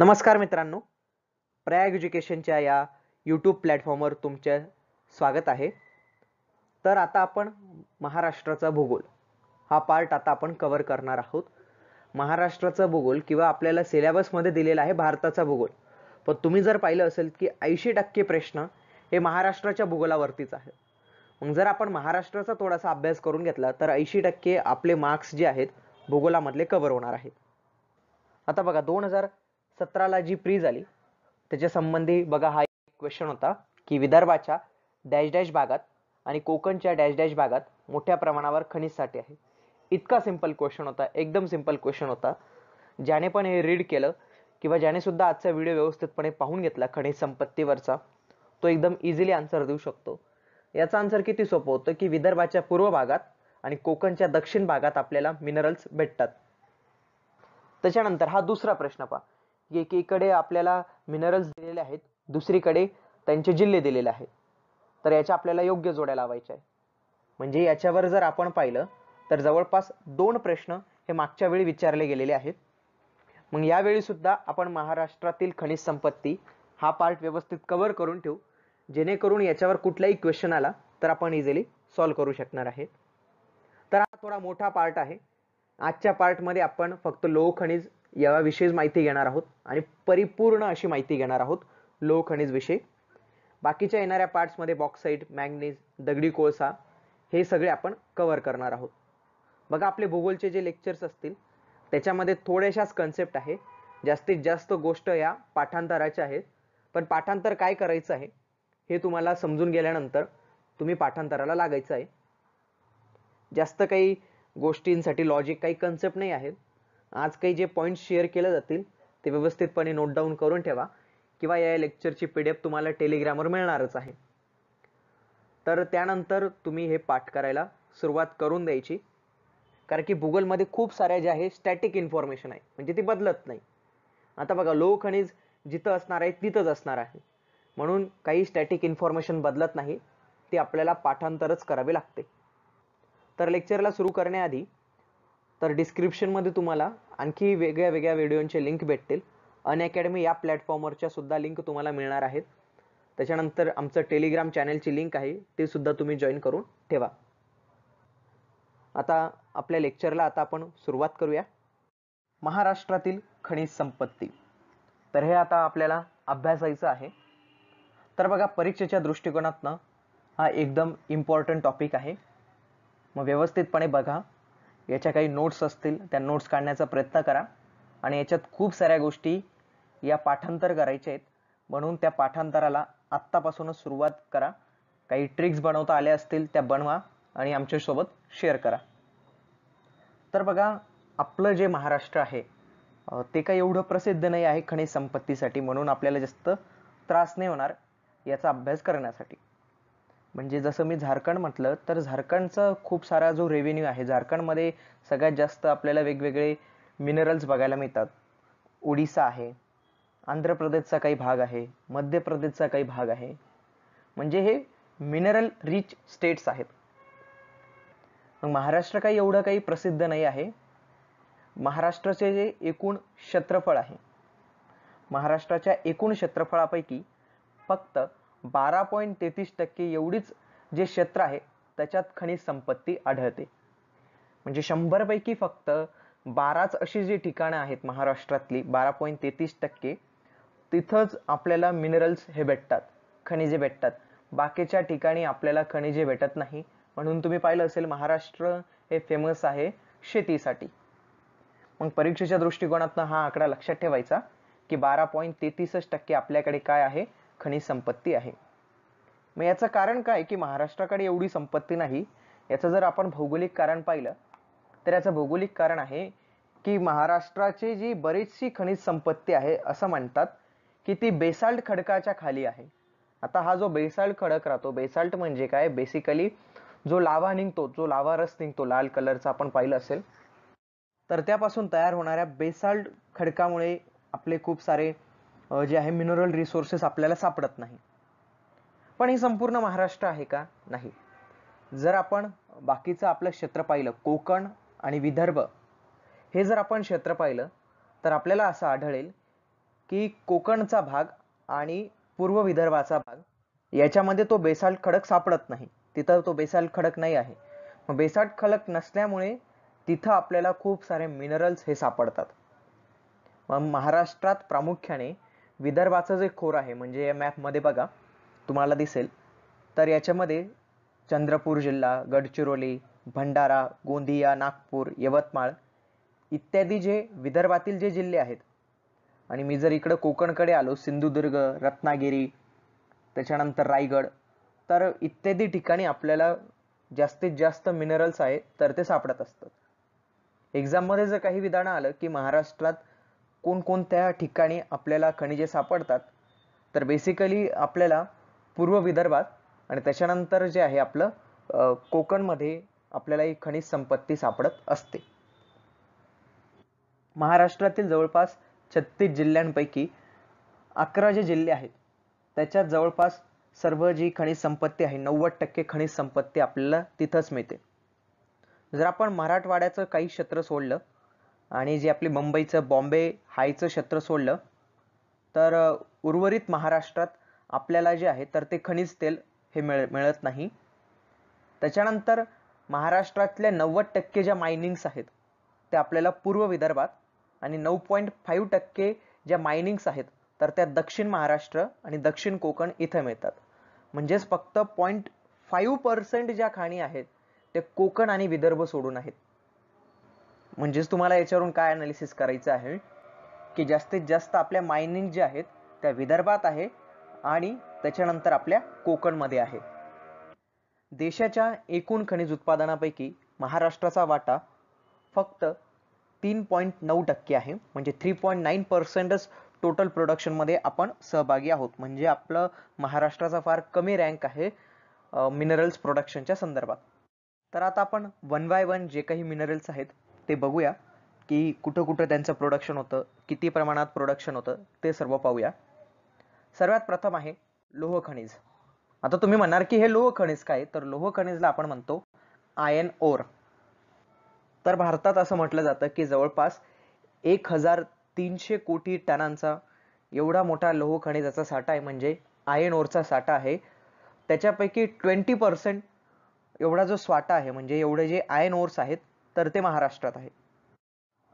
नमस्कार मित्रांनो प्रयाग एज्युकेशनच्या या यूट्यूब प्लॅटफॉर्मवर तुमचे स्वागत आहे तर आता आपण महाराष्ट्राचा भूगोल हा पार्ट आता आपण कव्हर करणार आहोत महाराष्ट्राचा भूगोल किंवा आपल्याला सिलेबसमध्ये दिलेला आहे भारताचा भूगोल पण तुम्ही जर पाहिलं असेल की ऐंशी टक्के प्रश्न हे महाराष्ट्राच्या भूगोलावरतीच आहे मग जर आपण महाराष्ट्राचा थोडासा अभ्यास करून घेतला तर ऐंशी टक्के आपले मार्क्स जे आहेत भूगोलामधले कव्हर होणार आहेत आता बघा दोन हजार सतराला जी प्री झाली त्याच्या संबंधी बघा हा एक क्वेश्चन होता की विदर्भाच्या डॅश डॅश भागात आणि कोकणच्या डॅश डॅश भागात मोठ्या प्रमाणावर खनिज साठे आहे इतका सिंपल क्वेश्चन होता एकदम सिंपल क्वेश्चन होता ज्याने पण हे रीड केलं किंवा ज्याने सुद्धा आजचा व्हिडिओ व्यवस्थितपणे पाहून घेतला खनिज संपत्तीवरचा तो एकदम इझिली आन्सर देऊ शकतो याचा आन्सर किती सोपं होतं की विदर्भाच्या पूर्व भागात आणि कोकणच्या दक्षिण भागात आपल्याला मिनरल्स भेटतात त्याच्यानंतर हा दुसरा प्रश्न पहा एकीकडे आपल्याला मिनरल्स दिलेले आहेत दुसरीकडे त्यांचे जिल्हे दिलेले आहेत तर याच्या आपल्याला योग्य जोड्या लावायच्या आहे म्हणजे याच्यावर जर आपण पाहिलं तर जवळपास दोन प्रश्न हे मागच्या वेळी विचारले गेलेले आहेत मग यावेळी सुद्धा आपण महाराष्ट्रातील खनिज संपत्ती हा पार्ट व्यवस्थित कव्हर करून ठेवू जेणेकरून याच्यावर कुठलाही क्वेश्चन आला तर आपण इझिली सॉल्व्ह करू शकणार आहे तर हा थोडा मोठा पार्ट आहे आजच्या पार्टमध्ये आपण फक्त लोह खनिज याविषयीच माहिती घेणार आहोत आणि परिपूर्ण अशी माहिती घेणार आहोत लोह खनिज विषयी बाकीच्या येणाऱ्या मध्ये बॉक्साईट मॅग्नेज दगडी कोळसा हे सगळे आपण कव्हर करणार आहोत बघा आपले भूगोलचे जे लेक्चर्स असतील त्याच्यामध्ये थोड्याशाच कन्सेप्ट आहे जास्तीत जास्त गोष्ट या पाठांतराच्या आहेत पण पाठांतर काय करायचं आहे हे तुम्हाला समजून गेल्यानंतर तुम्ही पाठांतराला लागायचं आहे जास्त काही गोष्टींसाठी लॉजिक काही कन्सेप्ट नाही आहेत आज काही जे पॉईंट शेअर केले जातील ते व्यवस्थितपणे नोट डाऊन करून ठेवा किंवा या लेक्चरची पी डी एफ तुम्हाला टेलिग्रामवर मिळणारच आहे तर त्यानंतर तुम्ही हे पाठ करायला सुरुवात करून द्यायची कारण की मध्ये खूप साऱ्या ज्या आहे स्टॅटिक इन्फॉर्मेशन आहे म्हणजे ती बदलत नाही आता बघा लोह खनिज जिथं असणार आहे तिथंच असणार आहे म्हणून काही स्टॅटिक इन्फॉर्मेशन बदलत नाही ते आपल्याला पाठांतरच करावे लागते तर लेक्चरला सुरू करण्याआधी तर डिस्क्रिप्शनमध्ये तुम्हाला आणखी वेगळ्या वेगळ्या व्हिडिओंचे लिंक भेटतील अनअकॅडमी या प्लॅटफॉर्मवरच्या सुद्धा लिंक तुम्हाला मिळणार आहेत त्याच्यानंतर आमचं टेलिग्राम चॅनेलची लिंक आहे ती सुद्धा तुम्ही जॉईन करून ठेवा आता आपल्या लेक्चरला आता आपण सुरुवात करूया महाराष्ट्रातील खनिज संपत्ती तर हे आता आपल्याला अभ्यासायचं आहे तर बघा परीक्षेच्या दृष्टिकोनातनं हा एकदम इम्पॉर्टंट टॉपिक आहे मग व्यवस्थितपणे बघा याच्या काही नोट्स असतील त्या नोट्स काढण्याचा प्रयत्न करा आणि याच्यात खूप साऱ्या गोष्टी या पाठांतर करायच्या आहेत म्हणून त्या पाठांतराला आत्तापासूनच सुरुवात करा काही ट्रिक्स बनवता आल्या असतील त्या बनवा आणि आमच्यासोबत शेअर करा तर बघा आपलं जे महाराष्ट्र आहे ते काही एवढं प्रसिद्ध नाही आहे खनिज संपत्तीसाठी म्हणून आपल्याला जास्त त्रास नाही होणार याचा अभ्यास करण्यासाठी म्हणजे जसं मी झारखंड म्हटलं तर झारखंडचा खूप सारा जो रेव्हेन्यू आहे झारखंडमध्ये सगळ्यात जास्त आपल्याला वेगवेगळे मिनरल्स बघायला मिळतात ओडिसा आहे आंध्र प्रदेशचा काही भाग आहे मध्य प्रदेशचा काही भाग आहे म्हणजे हे मिनरल रिच स्टेट्स आहेत मग महाराष्ट्र काही एवढं काही प्रसिद्ध नाही आहे महाराष्ट्राचे जे एकूण क्षेत्रफळ आहे महाराष्ट्राच्या एकूण क्षेत्रफळापैकी फक्त बारा पॉईंट तेहतीस टक्के एवढीच जे क्षेत्र आहे त्याच्यात खनिज संपत्ती आढळते म्हणजे शंभरपैकी फक्त बाराच अशी जी ठिकाणं आहेत महाराष्ट्रातली बारा पॉईंट तेहतीस टक्के तिथंच आपल्याला मिनरल्स हे भेटतात खनिजे भेटतात बाकीच्या ठिकाणी आपल्याला खनिजे भेटत नाही म्हणून तुम्ही पाहिलं असेल महाराष्ट्र हे फेमस आहे शेतीसाठी मग परीक्षेच्या दृष्टिकोनातनं हा आकडा लक्षात ठेवायचा की बारा पॉईंट तेहतीसच टक्के आपल्याकडे काय आहे खनिज संपत्ती आहे मग याचं कारण काय की महाराष्ट्राकडे एवढी संपत्ती नाही याचं जर आपण भौगोलिक कारण पाहिलं तर याचं भौगोलिक कारण आहे की महाराष्ट्राची जी बरीचशी खनिज संपत्ती आहे असं म्हणतात की ती बेसाल्ट खडकाच्या खाली आहे आता हा जो बेसाल्ट खडक राहतो बेसाल्ट म्हणजे काय बेसिकली जो लावा निघतो जो लावा रस निघतो लाल कलरचा आपण पाहिलं असेल तर त्यापासून तयार होणाऱ्या बेसाल्ट खडकामुळे आपले खूप सारे जे आहे मिनरल रिसोर्सेस आपल्याला सापडत नाही पण हे संपूर्ण महाराष्ट्र आहे का नाही जर आपण बाकीचं आपलं क्षेत्र पाहिलं कोकण आणि विदर्भ हे जर आपण क्षेत्र पाहिलं तर आपल्याला असं आढळेल की कोकणचा भाग आणि पूर्व विदर्भाचा भाग याच्यामध्ये तो बेसाल्ट खडक सापडत नाही तिथं तो बेसाल्ट खडक नाही आहे मग बेसाल्ट खडक नसल्यामुळे तिथं आपल्याला खूप सारे मिनरल्स हे सापडतात मग महाराष्ट्रात प्रामुख्याने विदर्भाचं जे खोर आहे म्हणजे या मॅपमध्ये बघा तुम्हाला दिसेल तर याच्यामध्ये चंद्रपूर जिल्हा गडचिरोली भंडारा गोंदिया नागपूर यवतमाळ इत्यादी जे विदर्भातील जे जिल्हे आहेत आणि मी जर इकडं कोकणकडे आलो सिंधुदुर्ग रत्नागिरी त्याच्यानंतर रायगड तर इत्यादी ठिकाणी आपल्याला जास्तीत जास्त मिनरल्स आहेत तर ते सापडत असतात एक्झाममध्ये जर काही विधानं आलं की महाराष्ट्रात कोणकोणत्या ठिकाणी आपल्याला खनिजे सापडतात तर बेसिकली आपल्याला पूर्व विदर्भात आणि त्याच्यानंतर जे आहे आपलं कोकणमध्ये आपल्याला ही खनिज संपत्ती सापडत असते महाराष्ट्रातील जवळपास छत्तीस जिल्ह्यांपैकी अकरा जे जिल्हे आहेत त्याच्यात जवळपास सर्व जी खनिज संपत्ती आहे नव्वद टक्के खनिज संपत्ती आपल्याला तिथंच मिळते जर आपण मराठवाड्याचं काही क्षेत्र सोडलं आणि जे आपली मुंबईचं बॉम्बे हायचं क्षेत्र सोडलं तर उर्वरित महाराष्ट्रात आपल्याला जे आहे तर ते खनिज तेल हे मिळ मिळत नाही त्याच्यानंतर महाराष्ट्रातल्या नव्वद टक्के ज्या मायनिंग्स आहेत त्या आपल्याला पूर्व विदर्भात आणि नऊ पॉईंट फाईव्ह टक्के ज्या मायनिंग्स आहेत तर त्या दक्षिण महाराष्ट्र आणि दक्षिण कोकण इथं मिळतात म्हणजेच फक्त पॉईंट फाईव्ह पर्सेंट ज्या खाणी आहेत ते कोकण आणि विदर्भ सोडून आहेत म्हणजेच तुम्हाला याच्यावरून काय अनालिसिस करायचं आहे की जास्तीत जास्त आपल्या मायनिंग जे आहेत त्या विदर्भात आहे आणि त्याच्यानंतर आपल्या कोकणमध्ये आहे देशाच्या एकूण खनिज उत्पादनापैकी महाराष्ट्राचा वाटा फक्त तीन पॉईंट नऊ टक्के आहे म्हणजे थ्री पॉईंट नाईन पर्सेंटच टोटल प्रोडक्शनमध्ये आपण सहभागी आहोत म्हणजे आपलं महाराष्ट्राचा फार कमी रँक आहे मिनरल्स प्रोडक्शनच्या संदर्भात तर आता आपण वन बाय वन जे काही मिनरल्स आहेत ते बघूया की कुठं कुठं त्यांचं प्रोडक्शन होतं किती प्रमाणात प्रोडक्शन होतं ते सर्व पाहूया सर्वात प्रथम आहे लोह खनिज आता तुम्ही म्हणणार की हे लोह खनिज काय तर लोह खनिजला आपण म्हणतो आयन ओर तर भारतात असं म्हटलं जातं की जवळपास एक हजार तीनशे कोटी टनांचा एवढा मोठा लोह खनिजाचा साठा आहे म्हणजे आयन ओरचा साठा आहे त्याच्यापैकी ट्वेंटी पर्सेंट एवढा जो स्वाटा आहे म्हणजे एवढे जे आयन ओर्स आहेत तर ते महाराष्ट्रात आहे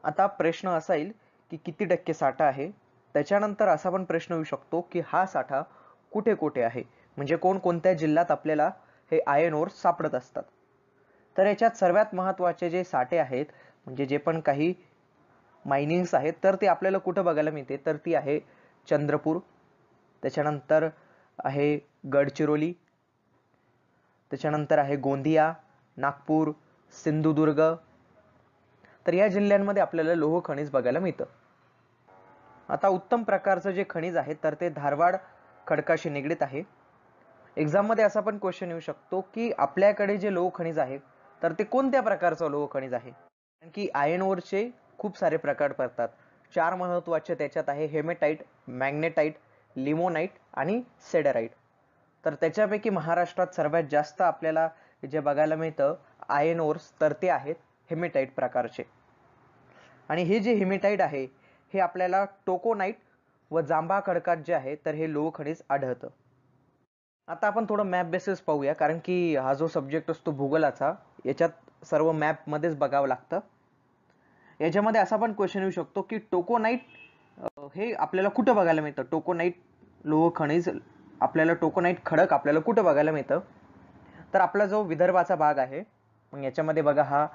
आता प्रश्न असा येईल की किती टक्के साठा आहे त्याच्यानंतर असा पण प्रश्न येऊ शकतो की हा साठा कुठे कुठे आहे म्हणजे कोण कोणत्या जिल्ह्यात आपल्याला हे आयन ओर सापडत असतात तर याच्यात सर्वात महत्त्वाचे जे साठे आहेत म्हणजे जे पण काही मायनिंग्स आहेत तर ते आपल्याला कुठं बघायला मिळते तर ती आहे चंद्रपूर त्याच्यानंतर आहे गडचिरोली त्याच्यानंतर आहे गोंदिया नागपूर सिंधुदुर्ग तर या जिल्ह्यांमध्ये आपल्याला लोह खनिज बघायला मिळतं आता उत्तम प्रकारचं जे खनिज आहे तर ते धारवाड खडकाशी निगडीत आहे एक्झाममध्ये असा पण क्वेश्चन येऊ शकतो की आपल्याकडे जे लोह खनिज आहे तर ते कोणत्या प्रकारचं लोह खनिज आहे कारण की आयर्न ओरचे खूप सारे प्रकार पडतात चार महत्वाचे त्याच्यात आहे हेमेटाईट मॅग्नेटाईट लिमोनाईट आणि सेडराईट तर त्याच्यापैकी महाराष्ट्रात सर्वात जास्त आपल्याला जे बघायला मिळतं आयर्न ओर्स तर ते आहेत हेमेटाईट प्रकारचे आणि हे जे हेमेटाईट आहे हे आपल्याला टोकोनाईट व जांभा खडकात जे आहे तर हे लोह खनिज आढळतं आता आपण थोडं मॅप बेसिस पाहूया कारण की हा जो सब्जेक्ट असतो भूगोलाचा याच्यात सर्व मॅपमध्येच बघावं लागतं याच्यामध्ये असा पण क्वेश्चन येऊ शकतो की टोकोनाईट हे आपल्याला कुठं बघायला मिळतं टोकोनाईट लोह खनिज आपल्याला टोकोनाईट खडक आपल्याला कुठं बघायला मिळतं तर आपला जो विदर्भाचा भाग आहे याच्यामध्ये बघा हा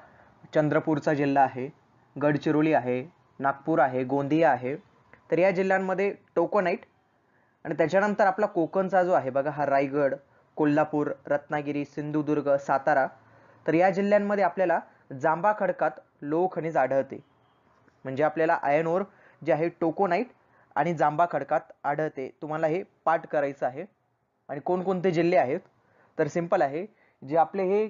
चंद्रपूरचा जिल्हा आहे गडचिरोली आहे नागपूर आहे गोंदिया आहे तर या जिल्ह्यांमध्ये टोकोनाईट आणि त्याच्यानंतर आपला कोकणचा जो आहे बघा हा रायगड कोल्हापूर रत्नागिरी सिंधुदुर्ग सातारा तर या जिल्ह्यांमध्ये आपल्याला जांबा खडकात लोह खनिज आढळते म्हणजे आपल्याला आयनोर ओर जे आहे टोकोनाईट आणि जांबा खडकात आढळते तुम्हाला हे पाठ करायचं आहे आणि कोणकोणते जिल्हे आहेत तर सिंपल आहे जे आपले हे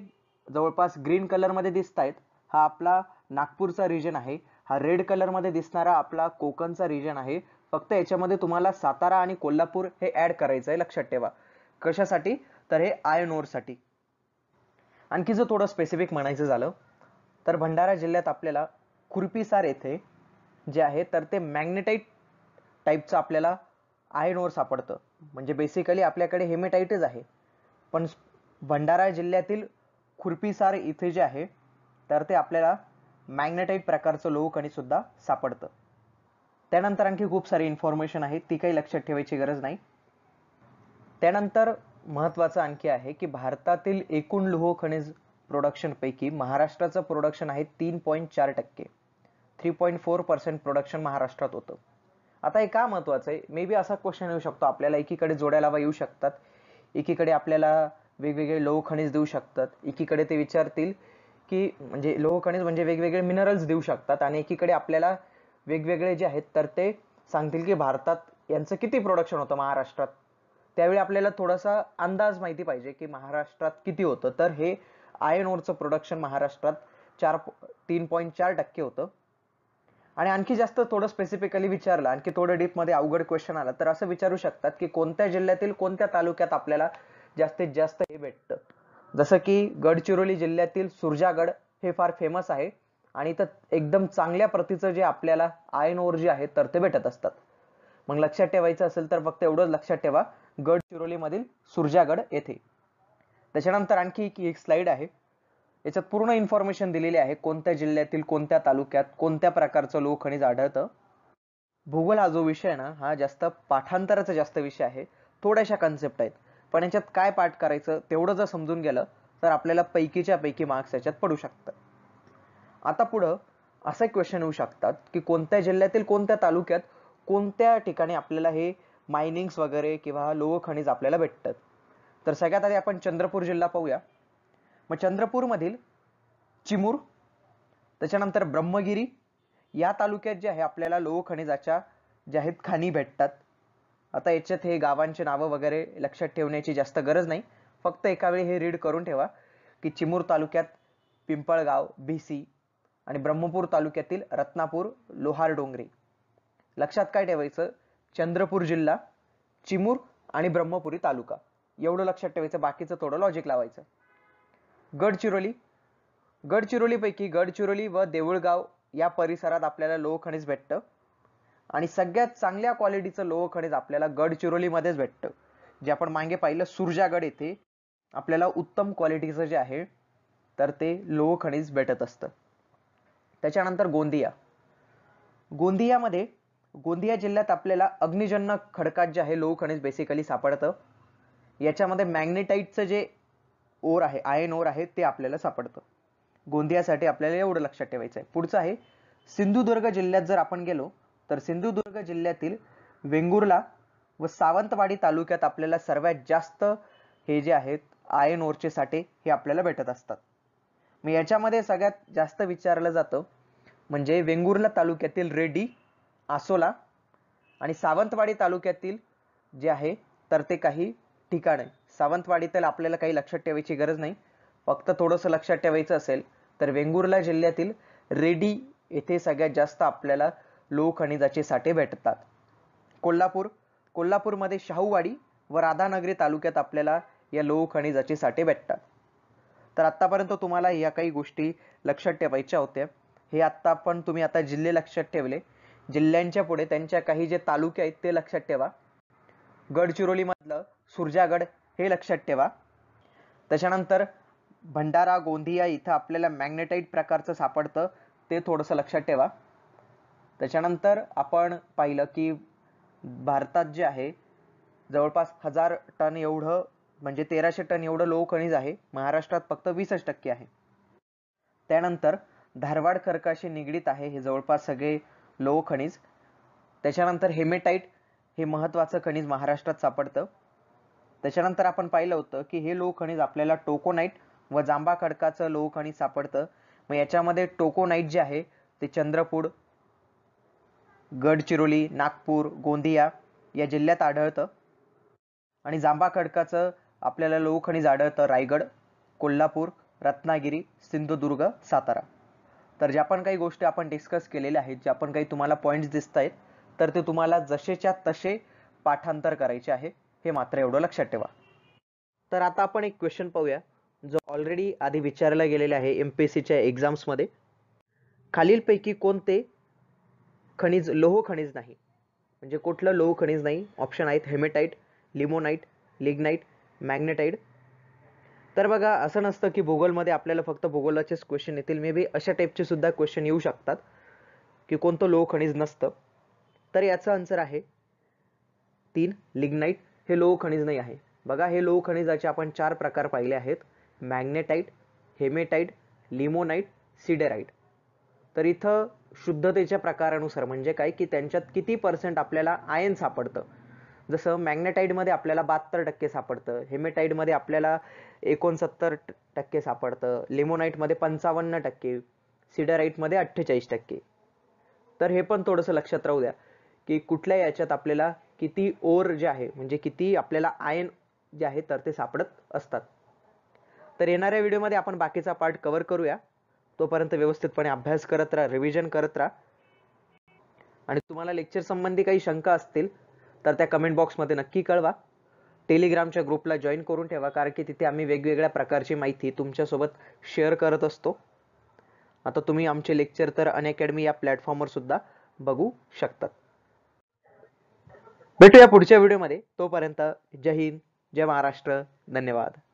जवळपास ग्रीन कलरमध्ये दिसत आहेत हा आपला नागपूरचा रिजन आहे हा रेड कलरमध्ये दिसणारा आपला कोकणचा रिजन आहे फक्त याच्यामध्ये तुम्हाला सातारा आणि कोल्हापूर हे ऍड करायचं आहे लक्षात ठेवा कशासाठी तर हे आय ओरसाठी आणखी जर थोडं स्पेसिफिक म्हणायचं झालं तर भंडारा जिल्ह्यात आपल्याला खुरपीसार येथे जे आहे तर ते मॅग्नेटाईट टाईपचं आपल्याला आयन ओर सापडतं म्हणजे बेसिकली आपल्याकडे हेमेटाईटच आहे पण भंडारा जिल्ह्यातील खुर्पीसार इथे जे आहे तर ते आपल्याला मॅग्नेटाईट प्रकारचं लोह सुद्धा सापडतं त्यानंतर आणखी खूप सारी इन्फॉर्मेशन आहे ती काही लक्षात ठेवायची गरज नाही त्यानंतर महत्वाचं आणखी आहे की भारतातील एकूण लोह खनिज प्रोडक्शनपैकी महाराष्ट्राचं प्रोडक्शन आहे तीन पॉईंट चार टक्के three point four percent production महाराष्ट्रात होतं आता हे का महत्वाचं आहे मे बी असा क्वेश्चन येऊ शकतो आपल्याला एकीकडे जोड्या लावा येऊ शकतात एकीकडे आपल्याला वेगवेगळे लोह खनिज देऊ शकतात एकीकडे ते विचारतील की म्हणजे लोहखनिज म्हणजे वेगवेगळे मिनरल्स देऊ शकतात आणि एकीकडे आपल्याला वेगवेगळे जे आहेत तर ते सांगतील की भारतात यांचं किती प्रोडक्शन होतं महाराष्ट्रात त्यावेळी आपल्याला थोडासा अंदाज माहिती पाहिजे की महाराष्ट्रात किती होतं तर हे आयन ओरचं प्रोडक्शन महाराष्ट्रात चार तीन पॉईंट चार टक्के होतं आणि आणखी जास्त थोडं स्पेसिफिकली विचारलं आणखी थोडं डीपमध्ये अवघड क्वेश्चन आला तर असं विचारू शकतात की कोणत्या जिल्ह्यातील कोणत्या तालुक्यात आपल्याला जास्तीत जास्त हे भेटतं जसं की गडचिरोली जिल्ह्यातील सुरजागड हे फार फेमस आहे आणि तर एकदम चांगल्या प्रतीचं जे आपल्याला आयन ओर जे आहे तर ते भेटत असतात मग लक्षात ठेवायचं असेल तर फक्त एवढंच लक्षात ठेवा गडचिरोलीमधील सुरजागड येथे त्याच्यानंतर आणखी एक स्लाइड आहे याच्यात पूर्ण इन्फॉर्मेशन दिलेली आहे कोणत्या जिल्ह्यातील कोणत्या तालुक्यात कोणत्या प्रकारचं आणि आढळतं भूगोल हा जो विषय ना हा जास्त पाठांतराचा जास्त विषय आहे थोड्याशा कन्सेप्ट आहेत पण याच्यात काय पाठ करायचं तेवढं जर समजून गेलं तर आपल्याला पैकीच्या पैकी मार्क्स याच्यात पडू शकतात आता पुढं असे क्वेश्चन येऊ शकतात की कोणत्या जिल्ह्यातील कोणत्या तालुक्यात कोणत्या ठिकाणी आपल्याला हे मायनिंग्स वगैरे किंवा लोह खनिज आपल्याला भेटतात तर सगळ्यात आधी आपण चंद्रपूर जिल्हा पाहूया मग चंद्रपूरमधील चिमूर त्याच्यानंतर ब्रह्मगिरी या तालुक्यात जे आहे आपल्याला लोह खनिजाच्या ज्या आहेत खाणी भेटतात आता याच्यात हे गावांचे नावं वगैरे लक्षात ठेवण्याची जास्त गरज नाही फक्त एकावेळी हे रीड करून ठेवा की चिमूर तालुक्यात पिंपळगाव भिसी आणि ब्रह्मपूर तालुक्यातील रत्नापूर लोहार डोंगरी लक्षात काय ठेवायचं चंद्रपूर जिल्हा चिमूर आणि ब्रह्मपुरी तालुका एवढं लक्षात ठेवायचं बाकीचं थोडं लॉजिक लावायचं गडचिरोली गडचिरोलीपैकी गडचिरोली व देऊळगाव या परिसरात आपल्याला लोहखनिज भेटतं आणि सगळ्यात चांगल्या क्वालिटीचं लोह खनिज आपल्याला गडचिरोलीमध्येच भेटतं जे आपण मागे पाहिलं सुरजागड येथे आपल्याला उत्तम क्वालिटीचं जे आहे तर ते लोह खनिज भेटत असतं त्याच्यानंतर गोंदिया गोंदियामध्ये गोंदिया जिल्ह्यात आपल्याला अग्निजन्य खडकात जे आहे लोह खनिज बेसिकली सापडतं याच्यामध्ये मॅग्नेटाईटचं जे ओर आहे आयन ओर आहे ते आपल्याला सापडतं गोंदियासाठी आपल्याला एवढं लक्षात ठेवायचं आहे पुढचं आहे सिंधुदुर्ग जिल्ह्यात जर आपण गेलो तर सिंधुदुर्ग जिल्ह्यातील वेंगुर्ला व सावंतवाडी तालुक्यात आपल्याला सर्वात जास्त हे जे आहेत आयन ओरचे साठे हे आपल्याला भेटत असतात मग याच्यामध्ये सगळ्यात जास्त विचारलं जातं म्हणजे वेंगुर्ला तालुक्यातील रेडी आसोला आणि सावंतवाडी तालुक्यातील जे आहे तर ते काही ठिकाण आहे सावंतवाडीतील आपल्याला काही लक्षात ठेवायची गरज नाही फक्त थोडंसं लक्षात ठेवायचं असेल तर वेंगुर्ला जिल्ह्यातील रेडी येथे सगळ्यात जास्त आपल्याला लोह खनिजाचे साठे भेटतात कोल्हापूर कोल्हापूरमध्ये शाहूवाडी व राधानगरी तालुक्यात आपल्याला या लोह खनिजाचे साठे भेटतात तर आत्तापर्यंत तुम्हाला या काही गोष्टी लक्षात ठेवायच्या होत्या हे आत्ता पण तुम्ही आता जिल्हे लक्षात ठेवले जिल्ह्यांच्या पुढे त्यांच्या काही जे तालुके आहेत ते लक्षात ठेवा गडचिरोलीमधलं सुरजागड हे लक्षात ठेवा त्याच्यानंतर भंडारा गोंदिया इथं आपल्याला मॅग्नेटाईट प्रकारचं सापडतं ते थोडंसं लक्षात ठेवा त्याच्यानंतर आपण पाहिलं की भारतात जे आहे जवळपास हजार टन एवढं म्हणजे तेराशे टन एवढं लोह खनिज आहे महाराष्ट्रात फक्त वीसच टक्के आहे त्यानंतर धारवाड खरकाशी निगडीत आहे हे जवळपास सगळे लोह खनिज त्याच्यानंतर हेमेटाईट हे महत्वाचं खनिज महाराष्ट्रात सापडतं त्याच्यानंतर आपण पाहिलं होतं की हे लोह खनिज आपल्याला टोकोनाईट व जांबा खडकाचं लोह खनिज सापडतं मग याच्यामध्ये टोकोनाईट जे आहे ते चंद्रपूर गडचिरोली नागपूर गोंदिया या जिल्ह्यात आढळतं आणि जांबा खडकाचं आपल्याला लोखणीज आढळतं रायगड कोल्हापूर रत्नागिरी सिंधुदुर्ग सातारा तर ज्या पण काही गोष्टी आपण डिस्कस केलेल्या आहेत ज्या पण काही तुम्हाला पॉईंट्स दिसत आहेत तर ते तुम्हाला जसेच्या तसे पाठांतर करायचे आहे हे मात्र एवढं लक्षात ठेवा तर आता आपण एक क्वेश्चन पाहूया जो ऑलरेडी आधी विचारला गेलेला आहे एम पी सीच्या एक्झाम्समध्ये खालीलपैकी कोणते खनिज लोह खनिज नाही म्हणजे कुठलं लोह खनिज नाही ऑप्शन आहेत हेमेटाईट लिमोनाईट लिग्नाईट मॅग्नेटाईड तर बघा असं नसतं की भूगोलमध्ये आपल्याला फक्त भूगोलाचेच क्वेश्चन येतील मे बी अशा टाईपचे सुद्धा क्वेश्चन येऊ शकतात की कोणतं लोह खनिज नसतं तर याचं आन्सर आहे तीन लिग्नाईट हे लोह खनिज नाही आहे बघा हे लोह खनिजाचे आपण चार प्रकार पाहिले आहेत मॅग्नेटाईट हेमेटाईट लिमोनाईट सिडेराईट तर इथं शुद्धतेच्या प्रकारानुसार म्हणजे काय की त्यांच्यात किती पर्सेंट आपल्याला आयन सापडतं जसं मॅग्नेटाईडमध्ये आपल्याला बहात्तर टक्के सापडतं हेमेटाईडमध्ये आपल्याला एकोणसत्तर टक्के सापडतं लेमोनाईटमध्ये पंचावन्न टक्के सिडराईटमध्ये अठ्ठेचाळीस टक्के तर हे पण थोडंसं लक्षात राहू द्या की कुठल्या याच्यात आपल्याला किती ओर जे आहे म्हणजे किती आपल्याला आयन जे आहे तर ते सापडत असतात तर येणाऱ्या व्हिडिओमध्ये आपण बाकीचा पार्ट कव्हर करूया तोपर्यंत व्यवस्थितपणे अभ्यास करत राहा रिव्हिजन करत राहा आणि तुम्हाला लेक्चर संबंधी काही शंका असतील तर त्या कमेंट बॉक्समध्ये नक्की कळवा टेलिग्रामच्या ग्रुपला जॉईन करून ठेवा कारण की तिथे आम्ही वेगवेगळ्या प्रकारची माहिती तुमच्यासोबत शेअर करत असतो आता तुम्ही आमचे लेक्चर तर अनअकॅडमी या प्लॅटफॉर्मवर सुद्धा बघू शकतात भेटूया पुढच्या व्हिडिओमध्ये तोपर्यंत जय हिंद जय महाराष्ट्र धन्यवाद